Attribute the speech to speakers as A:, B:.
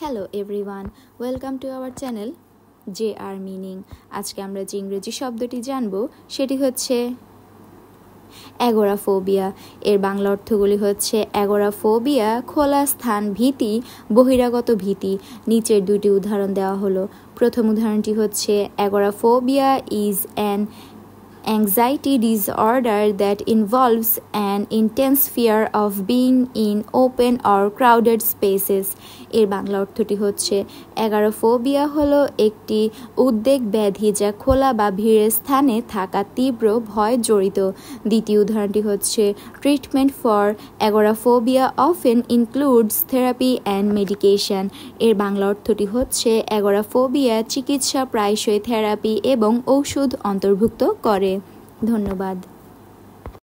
A: hello everyone welcome to our channel J R meaning আজকে আমরা যে ইংরেজি শব্দটি জানব সেটি হচ্ছে অ্যাগোরাফোবিয়া এর বাংলা অর্থগুলি হচ্ছে অ্যাগোরাফোবিয়া খোলা স্থান ভীতি বহিরাগত ভীতি নিচের দুটি উদাহরণ দেওয়া হলো প্রথম উদাহরণটি হচ্ছে agoraphobia is an anxiety disorder that involves an intense fear of being in open or crowded spaces এর বাংলা অর্থটি হচ্ছে অ্যাগারোফোবিয়া হলো একটি উদ্বেগ ব্যাধি যা খোলা বা ভিড়ের স্থানে থাকা তীব্র ভয় জড়িত দ্বিতীয় উদাহরণটি হচ্ছে treatment for agoraphobia often includes therapy and medication এর বাংলা অর্থটি হচ্ছে অ্যাগোরাফোবিয়া চিকিৎসা প্রায়শই থেরাপি এবং ঔষধ অন্তর্ভুক্ত করে ধন্যবাদ